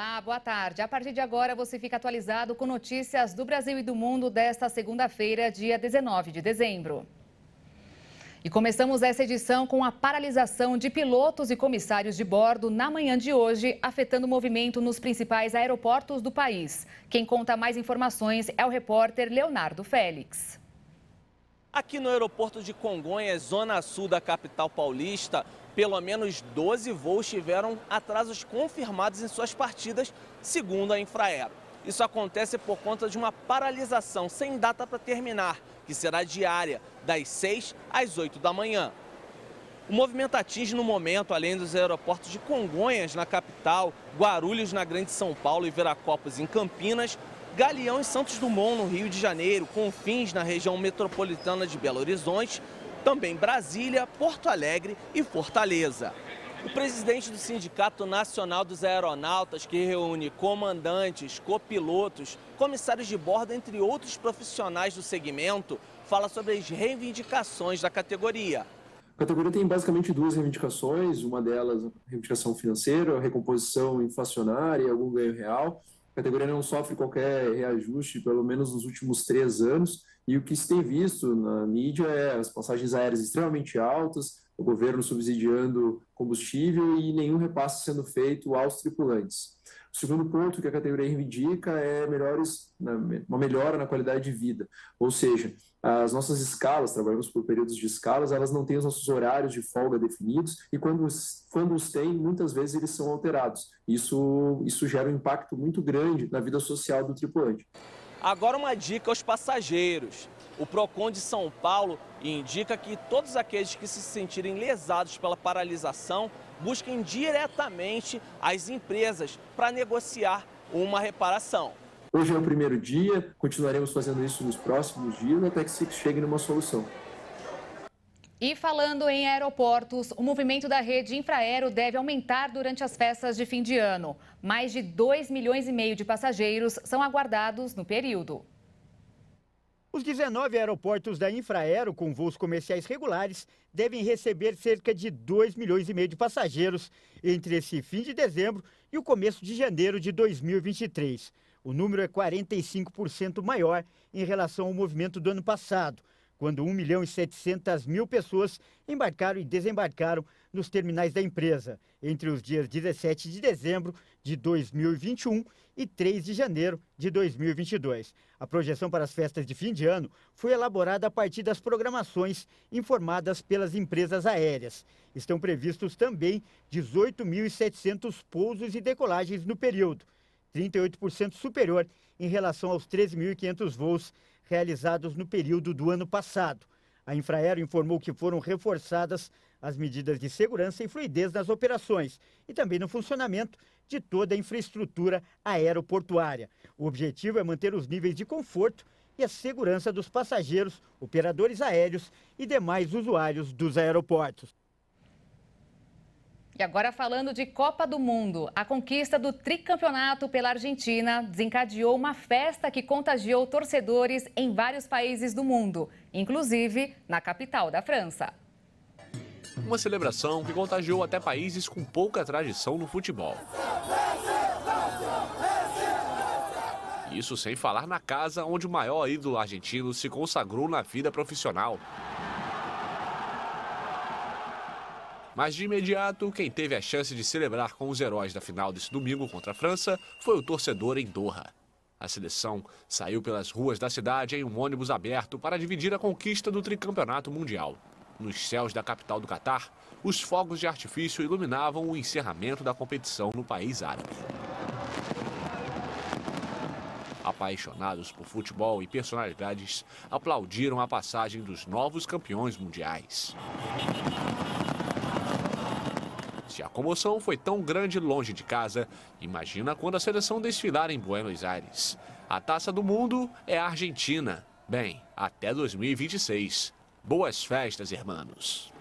Olá, boa tarde. A partir de agora você fica atualizado com notícias do Brasil e do mundo desta segunda-feira, dia 19 de dezembro. E começamos essa edição com a paralisação de pilotos e comissários de bordo na manhã de hoje, afetando o movimento nos principais aeroportos do país. Quem conta mais informações é o repórter Leonardo Félix. Aqui no aeroporto de Congonhas, zona sul da capital paulista, pelo menos 12 voos tiveram atrasos confirmados em suas partidas, segundo a Infraero. Isso acontece por conta de uma paralisação sem data para terminar, que será diária, das 6 às 8 da manhã. O movimento atinge no momento, além dos aeroportos de Congonhas, na capital, Guarulhos, na Grande São Paulo e Veracruz em Campinas, Galeão e Santos Dumont, no Rio de Janeiro, com fins na região metropolitana de Belo Horizonte, também Brasília, Porto Alegre e Fortaleza. O presidente do Sindicato Nacional dos Aeronautas, que reúne comandantes, copilotos, comissários de bordo, entre outros profissionais do segmento, fala sobre as reivindicações da categoria. A categoria tem basicamente duas reivindicações, uma delas a reivindicação financeira, a recomposição inflacionária, algum ganho real, categoria não sofre qualquer reajuste, pelo menos nos últimos três anos, e o que se tem visto na mídia é as passagens aéreas extremamente altas, o governo subsidiando combustível e nenhum repasse sendo feito aos tripulantes. O segundo ponto que a categoria reivindica é melhores, uma melhora na qualidade de vida, ou seja, as nossas escalas, trabalhamos por períodos de escalas, elas não têm os nossos horários de folga definidos e quando os, quando os têm, muitas vezes eles são alterados. Isso, isso gera um impacto muito grande na vida social do tripulante. Agora uma dica aos passageiros. O PROCON de São Paulo indica que todos aqueles que se sentirem lesados pela paralisação busquem diretamente as empresas para negociar uma reparação. Hoje é o primeiro dia, continuaremos fazendo isso nos próximos dias até que se chegue numa solução. E falando em aeroportos, o movimento da rede Infraero deve aumentar durante as festas de fim de ano. Mais de 2 milhões e meio de passageiros são aguardados no período. Os 19 aeroportos da Infraero com voos comerciais regulares devem receber cerca de 2 milhões e meio de passageiros entre esse fim de dezembro e o começo de janeiro de 2023. O número é 45% maior em relação ao movimento do ano passado quando 1 milhão e 700 mil pessoas embarcaram e desembarcaram nos terminais da empresa, entre os dias 17 de dezembro de 2021 e 3 de janeiro de 2022. A projeção para as festas de fim de ano foi elaborada a partir das programações informadas pelas empresas aéreas. Estão previstos também 18.700 pousos e decolagens no período, 38% superior em relação aos 13.500 voos realizados no período do ano passado. A Infraero informou que foram reforçadas as medidas de segurança e fluidez nas operações e também no funcionamento de toda a infraestrutura aeroportuária. O objetivo é manter os níveis de conforto e a segurança dos passageiros, operadores aéreos e demais usuários dos aeroportos. E agora falando de Copa do Mundo, a conquista do tricampeonato pela Argentina desencadeou uma festa que contagiou torcedores em vários países do mundo, inclusive na capital da França. Uma celebração que contagiou até países com pouca tradição no futebol. Isso sem falar na casa onde o maior ídolo argentino se consagrou na vida profissional, Mas de imediato, quem teve a chance de celebrar com os heróis da final desse domingo contra a França foi o torcedor em Doha. A seleção saiu pelas ruas da cidade em um ônibus aberto para dividir a conquista do tricampeonato mundial. Nos céus da capital do Catar, os fogos de artifício iluminavam o encerramento da competição no país árabe. Apaixonados por futebol e personalidades, aplaudiram a passagem dos novos campeões mundiais a comoção foi tão grande longe de casa, imagina quando a seleção desfilar em Buenos Aires. A taça do mundo é a Argentina. Bem, até 2026. Boas festas, hermanos.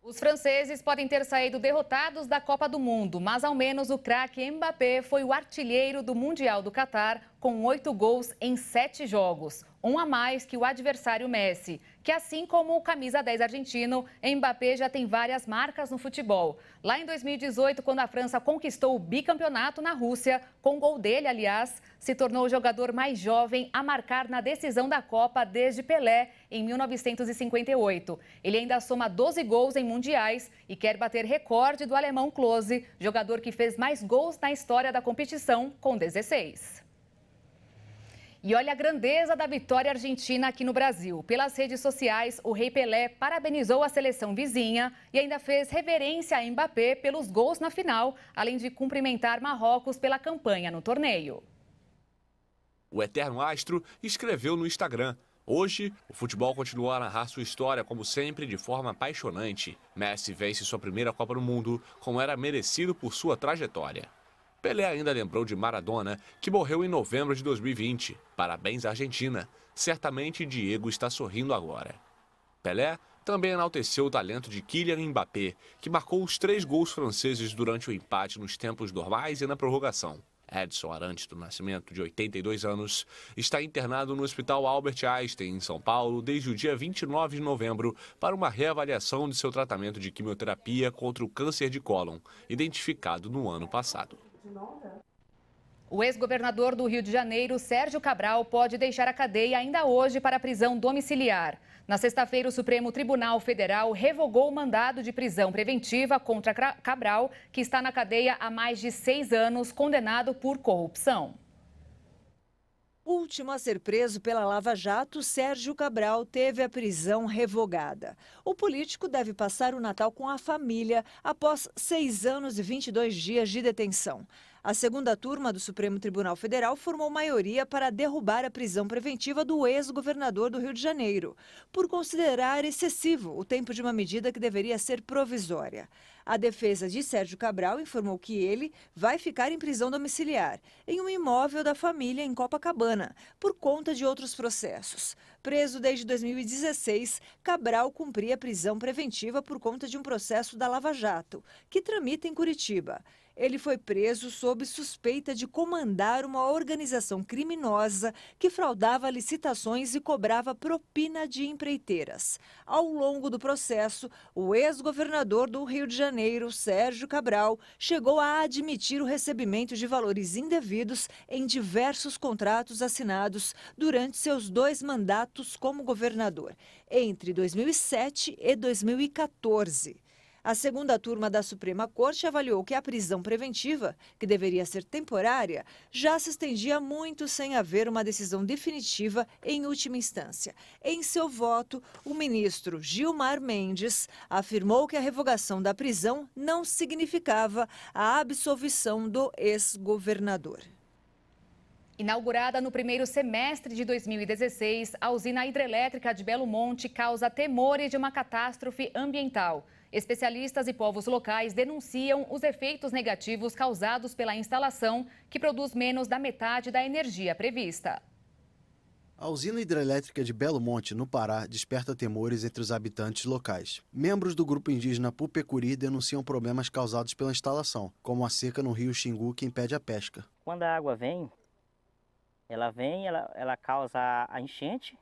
Os franceses podem ter saído derrotados da Copa do Mundo, mas ao menos o craque Mbappé foi o artilheiro do Mundial do Catar com oito gols em sete jogos, um a mais que o adversário Messi que assim como o camisa 10 argentino, Mbappé já tem várias marcas no futebol. Lá em 2018, quando a França conquistou o bicampeonato na Rússia, com gol dele, aliás, se tornou o jogador mais jovem a marcar na decisão da Copa desde Pelé em 1958. Ele ainda soma 12 gols em mundiais e quer bater recorde do alemão Klose, jogador que fez mais gols na história da competição, com 16. E olha a grandeza da vitória argentina aqui no Brasil. Pelas redes sociais, o Rei Pelé parabenizou a seleção vizinha e ainda fez reverência a Mbappé pelos gols na final, além de cumprimentar Marrocos pela campanha no torneio. O Eterno Astro escreveu no Instagram. Hoje, o futebol continua a narrar sua história, como sempre, de forma apaixonante. Messi vence sua primeira Copa do Mundo, como era merecido por sua trajetória. Pelé ainda lembrou de Maradona, que morreu em novembro de 2020. Parabéns, Argentina. Certamente Diego está sorrindo agora. Pelé também enalteceu o talento de Kylian Mbappé, que marcou os três gols franceses durante o empate nos tempos normais e na prorrogação. Edson Arantes do Nascimento, de 82 anos, está internado no Hospital Albert Einstein, em São Paulo, desde o dia 29 de novembro, para uma reavaliação de seu tratamento de quimioterapia contra o câncer de cólon, identificado no ano passado. O ex-governador do Rio de Janeiro, Sérgio Cabral, pode deixar a cadeia ainda hoje para a prisão domiciliar. Na sexta-feira, o Supremo Tribunal Federal revogou o mandado de prisão preventiva contra Cabral, que está na cadeia há mais de seis anos, condenado por corrupção último a ser preso pela Lava Jato, Sérgio Cabral teve a prisão revogada. O político deve passar o Natal com a família após seis anos e 22 dias de detenção. A segunda turma do Supremo Tribunal Federal formou maioria para derrubar a prisão preventiva do ex-governador do Rio de Janeiro, por considerar excessivo o tempo de uma medida que deveria ser provisória. A defesa de Sérgio Cabral informou que ele vai ficar em prisão domiciliar, em um imóvel da família em Copacabana, por conta de outros processos. Preso desde 2016, Cabral cumpria prisão preventiva por conta de um processo da Lava Jato, que tramita em Curitiba. Ele foi preso sob suspeita de comandar uma organização criminosa que fraudava licitações e cobrava propina de empreiteiras. Ao longo do processo, o ex-governador do Rio de Janeiro Janeiro, Sérgio Cabral, chegou a admitir o recebimento de valores indevidos em diversos contratos assinados durante seus dois mandatos como governador, entre 2007 e 2014. A segunda turma da Suprema Corte avaliou que a prisão preventiva, que deveria ser temporária, já se estendia muito sem haver uma decisão definitiva em última instância. Em seu voto, o ministro Gilmar Mendes afirmou que a revogação da prisão não significava a absolvição do ex-governador. Inaugurada no primeiro semestre de 2016, a usina hidrelétrica de Belo Monte causa temores de uma catástrofe ambiental. Especialistas e povos locais denunciam os efeitos negativos causados pela instalação, que produz menos da metade da energia prevista. A usina hidrelétrica de Belo Monte, no Pará, desperta temores entre os habitantes locais. Membros do grupo indígena Pupecuri denunciam problemas causados pela instalação, como a seca no rio Xingu que impede a pesca. Quando a água vem, ela vem, ela, ela causa a enchente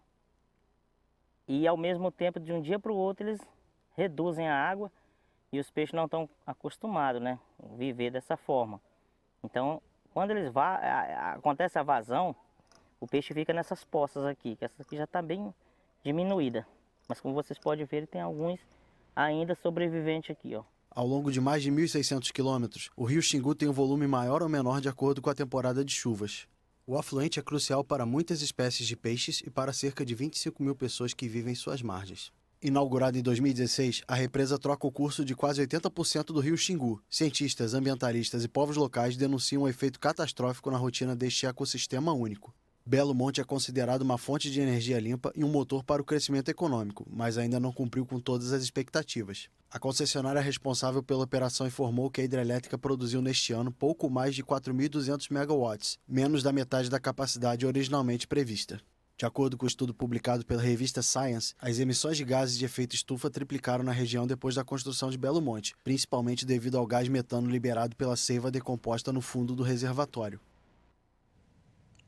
e ao mesmo tempo, de um dia para o outro, eles reduzem a água e os peixes não estão acostumados, né, viver dessa forma. Então, quando eles va acontece a vazão, o peixe fica nessas poças aqui, que essa aqui já está bem diminuída. Mas como vocês podem ver, tem alguns ainda sobreviventes aqui, ó. Ao longo de mais de 1.600 quilômetros, o rio Xingu tem um volume maior ou menor de acordo com a temporada de chuvas. O afluente é crucial para muitas espécies de peixes e para cerca de 25 mil pessoas que vivem em suas margens. Inaugurada em 2016, a represa troca o curso de quase 80% do rio Xingu. Cientistas, ambientalistas e povos locais denunciam um efeito catastrófico na rotina deste ecossistema único. Belo Monte é considerado uma fonte de energia limpa e um motor para o crescimento econômico, mas ainda não cumpriu com todas as expectativas. A concessionária responsável pela operação informou que a hidrelétrica produziu neste ano pouco mais de 4.200 megawatts, menos da metade da capacidade originalmente prevista. De acordo com o um estudo publicado pela revista Science, as emissões de gases de efeito estufa triplicaram na região depois da construção de Belo Monte, principalmente devido ao gás metano liberado pela seiva decomposta no fundo do reservatório.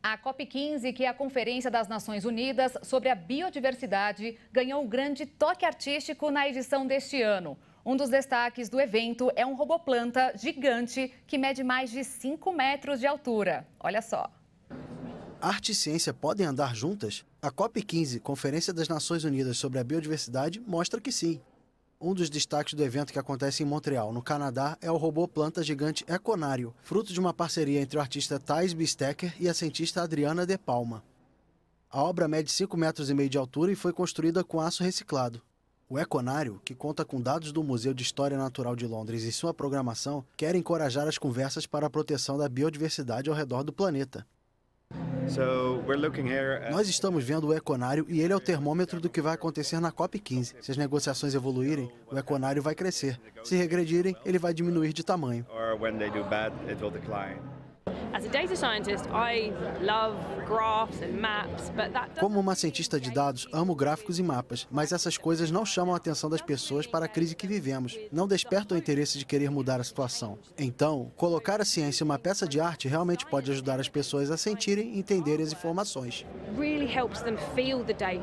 A COP15, que é a Conferência das Nações Unidas sobre a Biodiversidade, ganhou um grande toque artístico na edição deste ano. Um dos destaques do evento é um roboplanta gigante que mede mais de 5 metros de altura. Olha só. Arte e ciência podem andar juntas? A COP15, Conferência das Nações Unidas sobre a Biodiversidade, mostra que sim. Um dos destaques do evento que acontece em Montreal, no Canadá, é o robô planta gigante Econário, fruto de uma parceria entre o artista Thais Bistecker e a cientista Adriana De Palma. A obra mede 5,5 metros e meio de altura e foi construída com aço reciclado. O Econário, que conta com dados do Museu de História Natural de Londres e sua programação, quer encorajar as conversas para a proteção da biodiversidade ao redor do planeta. Nós estamos vendo o Econário e ele é o termômetro do que vai acontecer na COP15. Se as negociações evoluírem, o Econário vai crescer. Se regredirem, ele vai diminuir de tamanho. Como uma cientista de dados, amo gráficos e mapas, mas essas coisas não chamam a atenção das pessoas para a crise que vivemos, não despertam o interesse de querer mudar a situação. Então, colocar a ciência em uma peça de arte realmente pode ajudar as pessoas a sentirem e entenderem as informações. Really helps them feel the data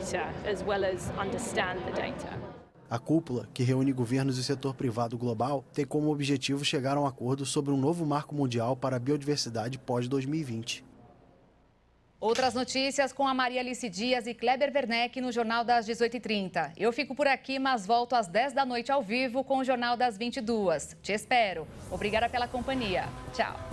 as well as understand the data. A cúpula, que reúne governos e setor privado global, tem como objetivo chegar a um acordo sobre um novo marco mundial para a biodiversidade pós-2020. Outras notícias com a Maria Alice Dias e Kleber Werneck no Jornal das 18h30. Eu fico por aqui, mas volto às 10 da noite ao vivo com o Jornal das 22. Te espero. Obrigada pela companhia. Tchau.